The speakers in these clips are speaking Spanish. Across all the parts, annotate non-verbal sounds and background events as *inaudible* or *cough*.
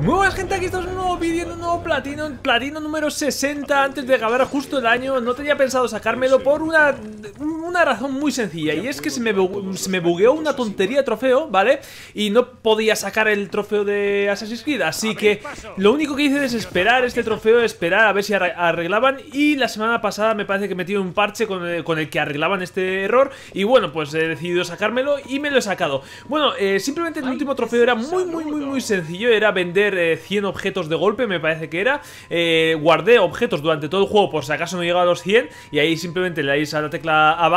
Muy buenas gente, aquí estamos en un nuevo vídeo, en un nuevo platino, platino número 60 antes de acabar justo el año. No tenía pensado sacármelo por una, una razón muy sencilla y es que se me, bugueó una tontería de trofeo, ¿vale? Y no podía sacar el trofeo de Assassin's Creed, así que lo único que hice es esperar este trofeo, esperar a ver si arreglaban y la semana pasada me parece que metí un parche eh, con el, que arreglaban este error y bueno, pues he decidido sacármelo y me lo he sacado. Bueno, eh, simplemente el último trofeo era muy, muy, muy, muy sencillo, era vender 100 eh, objetos de golpe, me parece que era. guardé objetos durante todo el juego por si acaso no llegaba a los 100 y ahí simplemente le dais a la tecla abajo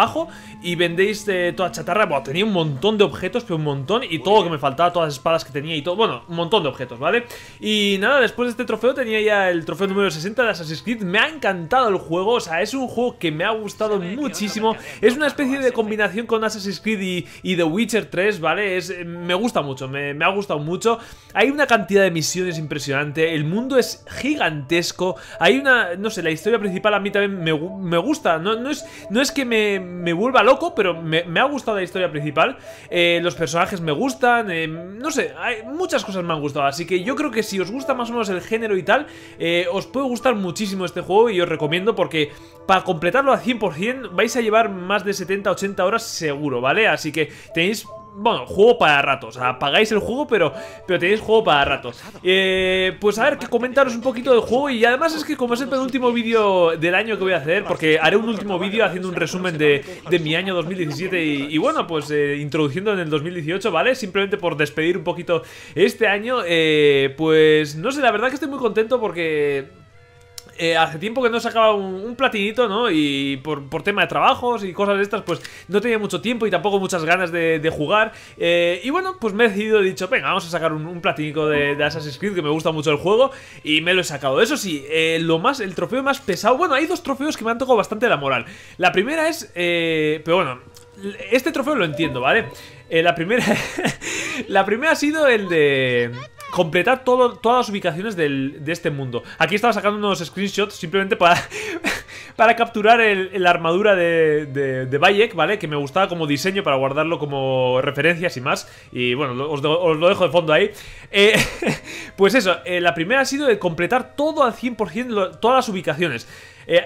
y vendéis eh, toda chatarra. Bueno, tenía un montón de objetos, pero un montón. Y todo lo que me faltaba, todas las espadas que tenía y todo. Bueno, un montón de objetos, ¿vale? Y nada, después de este trofeo tenía ya el trofeo número 60 de Assassin's Creed. Me ha encantado el juego. O sea, es un juego que me ha gustado muchísimo. Es una especie de combinación con Assassin's Creed y, The Witcher 3, ¿vale? Es, eh, me gusta mucho, me, ha gustado mucho. Hay una cantidad de misiones impresionante. El mundo es gigantesco. Hay una, no sé, la historia principal a mí también me, me gusta. no, es, no es que me, me vuelva loco, pero me, ha gustado la historia principal. Eh, los personajes me gustan, eh, no sé, hay, muchas cosas me han gustado. Así que yo creo que si os gusta más o menos el género y tal, eh, os puede gustar muchísimo este juego y os recomiendo porque para completarlo al 100% vais a llevar más de 70-80 horas seguro, ¿vale? Así que tenéis bueno, juego para rato. O sea, pagáis el juego, pero, pero tenéis juego para rato. Eh, pues a ver, que comentaros un poquito del juego. Y además es que como es el penúltimo vídeo del año que voy a hacer, porque haré un último vídeo haciendo un resumen de, mi año 2017 y, bueno, pues eh, introduciendo en el 2018, ¿vale? Simplemente por despedir un poquito este año. Eh, pues no sé, la verdad que estoy muy contento porque eh, hace tiempo que no sacaba un, un platinito, ¿no? Y por, tema de trabajos y cosas de estas, pues no tenía mucho tiempo y tampoco muchas ganas de, jugar. Eh, y bueno, pues me he decidido, he dicho, venga, vamos a sacar un, un de, Assassin's Creed, que me gusta mucho el juego, y me lo he sacado. Eso sí, eh, lo más, el trofeo más pesado, bueno, hay dos trofeos que me han tocado bastante la moral. La primera es, pero bueno, este trofeo lo entiendo, ¿vale? la primera, *laughs* la primera ha sido el de completar todas las ubicaciones de este mundo. Aquí estaba sacando unos screenshots simplemente para, *laughs* para capturar la armadura de, de, Bayek, ¿vale? Que me gustaba como diseño para guardarlo como referencias y más. Y bueno, os, lo dejo de fondo ahí. Eh, *laughs* pues eso, eh, la primera ha sido de completar todo al 100% todas las ubicaciones. Eh,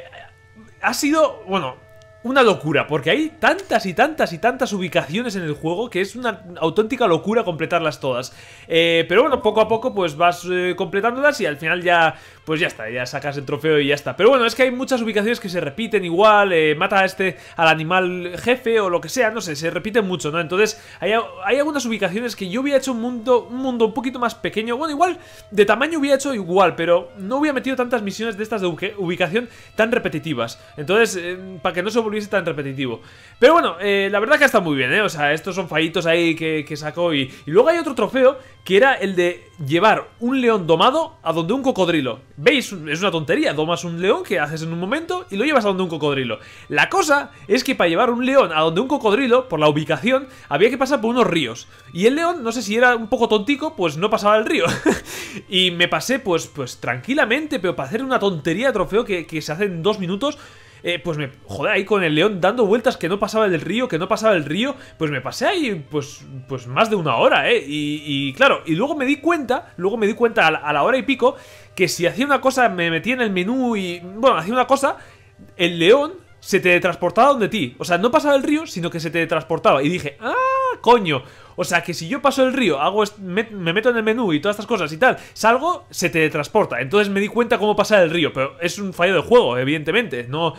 ha sido, bueno, una locura, porque hay tantas y tantas y tantas ubicaciones en el juego que es una auténtica locura completarlas todas. Eh, pero bueno, poco a poco pues vas eh, completándolas y al final ya pues ya está, ya sacas el trofeo y ya está. Pero bueno, es que hay muchas ubicaciones que se repiten igual, eh, mata a este, al animal jefe o lo que sea, no sé, se repite mucho, ¿no? Entonces, hay, algunas ubicaciones que yo hubiera hecho un mundo, un mundo un poquito más pequeño, bueno, igual, de tamaño hubiera hecho igual, pero no hubiera metido tantas misiones de estas de ubicación tan repetitivas. Entonces, eh, para que no se volviese tan repetitivo. Pero bueno, eh, la verdad que está muy bien, ¿eh? O sea, estos son fallitos ahí que, que sacó y, y luego hay otro trofeo que era el de llevar un león domado a donde un cocodrilo. ¿Veis? Es una tontería. tomas un león que haces en un momento y lo llevas a donde un cocodrilo. La cosa es que para llevar un león a donde un cocodrilo, por la ubicación, había que pasar por unos ríos. Y el león, no sé si era un poco tontico, pues no pasaba el río. *laughs* y me pasé, pues, pues tranquilamente, pero para hacer una tontería de trofeo que se hace en dos minutos, eh, pues me joder ahí con el león dando vueltas que no pasaba el río, que no pasaba el río, pues me pasé ahí pues, pues más de una hora, ¿eh? Y, y claro, y luego me di cuenta, luego me di cuenta a la, hora y pico, que si hacía una cosa, me metía en el menú y, bueno, hacía una cosa, el león se teletransportaba donde ti. O sea, no pasaba el río, sino que se teletransportaba. Y dije, ah, coño. O sea que si yo paso el río, hago me, meto en el menú y todas estas cosas y tal, salgo, se teletransporta. Entonces me di cuenta cómo pasar el río, pero es un fallo de juego, evidentemente. No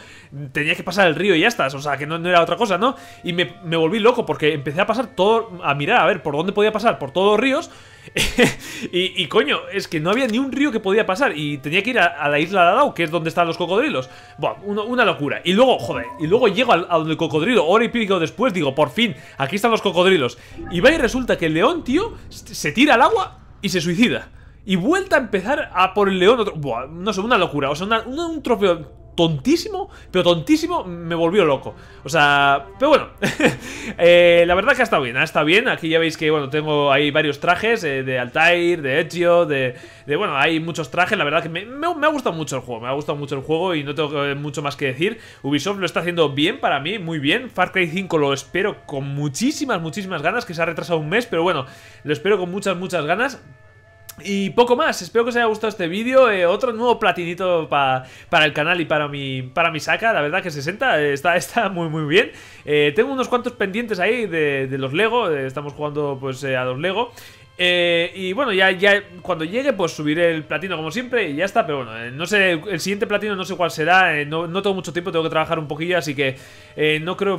tenía que pasar el río y ya estás, o sea que no, era otra cosa, ¿no? Y me, volví loco porque empecé a pasar todo, a mirar a ver por dónde podía pasar, por todos los ríos. *laughs* y, coño, es que no había ni un río que podía pasar y tenía que ir a, la isla de Adao, que es donde están los cocodrilos. Buah, una, locura. Y luego, joder, y luego llego al, cocodrilo, hora y pico después, digo, por fin, aquí están los cocodrilos. Y y resulta que el león, tío, se tira al agua y se suicida. Y vuelta a empezar a por el león otro... no sé, una locura. O sea, un trofeo tontísimo, pero tontísimo me volvió loco. O sea, pero bueno, *laughs* eh, la verdad que ha estado bien, ha estado bien. Aquí ya veis que, bueno, tengo ahí varios trajes eh, de Altair, de Ezio, de, bueno, hay muchos trajes. La verdad que me, ha gustado mucho el juego, me ha gustado mucho el juego y no tengo eh, mucho más que decir. Ubisoft lo está haciendo bien para mí, muy bien. Far Cry 5 lo espero con muchísimas, muchísimas ganas, que se ha retrasado un mes, pero bueno, lo espero con muchas, muchas ganas. Y poco más, espero que os haya gustado este vídeo eh, Otro nuevo platinito para el canal y para mi, para mi saca La verdad que 60 eh, está, *laughs* está muy muy bien eh, Tengo unos cuantos pendientes ahí de, los Lego Estamos jugando pues a los Lego y bueno, ya, ya cuando llegue, pues subiré el platino como siempre y ya está. Pero bueno, no sé, el siguiente platino no sé cuál será. no, tengo mucho tiempo, tengo que trabajar un poquillo, así que no creo.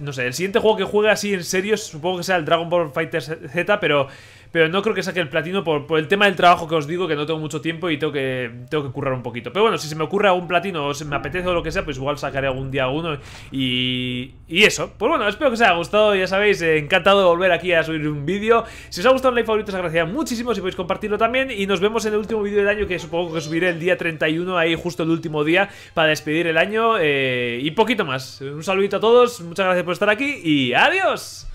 no sé, el siguiente juego que juegue así en serio, supongo que sea el Dragon Ball Fighter Z, pero pero no creo que saque el platino por, el tema del trabajo que os digo, que no tengo mucho tiempo y tengo que, tengo que currar un poquito. Pero bueno, si se me ocurre algún platino o se me apetece o lo que sea, pues igual sacaré algún día uno y, eso. Pues bueno, espero que os haya gustado, ya sabéis, eh, encantado de volver aquí a subir un vídeo. Si os ha gustado un like favorito, os agradecería muchísimo si podéis compartirlo también. Y nos vemos en el último vídeo del año, que supongo que subiré el día 31, ahí justo el último día, para despedir el año eh, y poquito más. Un saludito a todos, muchas gracias por estar aquí y adiós.